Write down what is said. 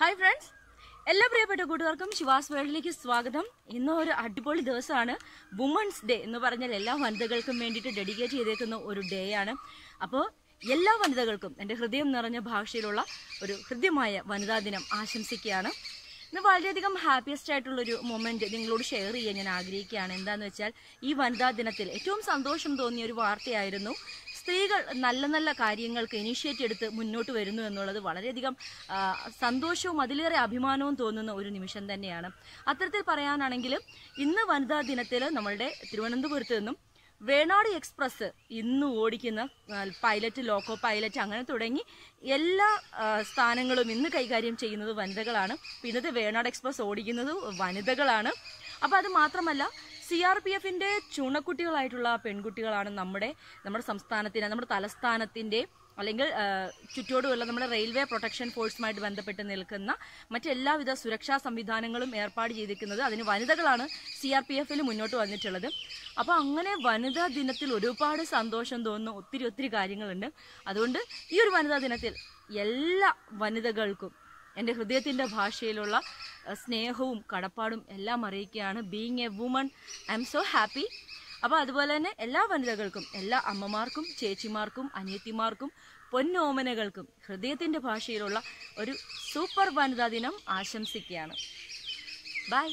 hi friends എല്ലാ പ്രിയപ്പെട്ട കൂട്ടുകാർക്കും ശിവാസ് വേൾഡിലേക്ക് സ്വാഗതം ഇന്ന് ഒരു അടിപൊളി ദിവസമാണ് വുമൺസ് ഡേ എന്ന് പറഞ്ഞാൽ എല്ലാ വനിതകൾക്കും വേണ്ടിയിട്ട് ഡെഡിക്കേറ്റ് ചെയ്തേക്കുന്ന ഒരു ഡേ ആണ് അപ്പോൾ എല്ലാ വനിതകൾക്കും എൻ്റെ ഹൃദയം നിറഞ്ഞ ഭാഷയിലുള്ള ഒരു ഹൃദ്യമായ വനിതാ ദിനം ആശംസിക്കുകയാണ് ഇന്ന് വളരെയധികം ഹാപ്പിയസ്റ്റ് ആയിട്ടുള്ളൊരു മൊമെന്റ് നിങ്ങളോട് ഷെയർ ചെയ്യാൻ ഞാൻ ആഗ്രഹിക്കുകയാണ് എന്താണെന്ന് വെച്ചാൽ ഈ വനിതാ ദിനത്തിൽ ഏറ്റവും സന്തോഷം തോന്നിയ ഒരു വാർത്തയായിരുന്നു സ്ത്രീകൾ നല്ല നല്ല കാര്യങ്ങൾക്ക് ഇനീഷ്യേറ്റ് എടുത്ത് മുന്നോട്ട് വരുന്നു എന്നുള്ളത് വളരെയധികം സന്തോഷവും അതിലേറെ അഭിമാനവും തോന്നുന്ന ഒരു നിമിഷം തന്നെയാണ് അത്തരത്തിൽ പറയാനാണെങ്കിൽ ഇന്ന് വനിതാ ദിനത്തിൽ നമ്മളുടെ തിരുവനന്തപുരത്ത് നിന്നും വേണാട് എക്സ്പ്രസ് ഇന്ന് ഓടിക്കുന്ന പൈലറ്റ് ലോക്കോ പൈലറ്റ് അങ്ങനെ തുടങ്ങി എല്ലാ സ്ഥാനങ്ങളും ഇന്ന് കൈകാര്യം ചെയ്യുന്നത് വനിതകളാണ് പിന്നത് വേണാട് എക്സ്പ്രസ് ഓടിക്കുന്നത് വനിതകളാണ് അപ്പോൾ അത് മാത്രമല്ല സി ആർ പി എഫിന്റെ ചുണക്കുട്ടികളായിട്ടുള്ള പെൺകുട്ടികളാണ് നമ്മുടെ നമ്മുടെ സംസ്ഥാനത്തിൻ്റെ നമ്മുടെ തലസ്ഥാനത്തിന്റെ അല്ലെങ്കിൽ ചുറ്റോടുമുള്ള നമ്മുടെ റെയിൽവേ പ്രൊട്ടക്ഷൻ ഫോഴ്സുമായിട്ട് ബന്ധപ്പെട്ട് നിൽക്കുന്ന മറ്റെല്ലാവിധ സുരക്ഷാ സംവിധാനങ്ങളും ഏർപ്പാട് ചെയ്തിരിക്കുന്നത് അതിന് വനിതകളാണ് സി ആർ പി എഫിൽ മുന്നോട്ട് വന്നിട്ടുള്ളത് അപ്പോൾ അങ്ങനെ വനിതാ ദിനത്തിൽ ഒരുപാട് സന്തോഷം തോന്നുന്ന ഒത്തിരി ഒത്തിരി കാര്യങ്ങളുണ്ട് അതുകൊണ്ട് ഈ ഒരു വനിതാ ദിനത്തിൽ എല്ലാ വനിതകൾക്കും എൻ്റെ ഹൃദയത്തിൻ്റെ ഭാഷയിലുള്ള സ്നേഹവും കടപ്പാടും എല്ലാം അറിയിക്കുകയാണ് being a woman I am so happy അപ്പോൾ അതുപോലെ തന്നെ എല്ലാ വനിതകൾക്കും എല്ലാ അമ്മമാർക്കും ചേച്ചിമാർക്കും അനിയത്തിമാർക്കും പൊന്നോമനകൾക്കും ഹൃദയത്തിൻ്റെ ഭാഷയിലുള്ള ഒരു സൂപ്പർ വനിതാ ദിനം ആശംസിക്കുകയാണ് ബൈ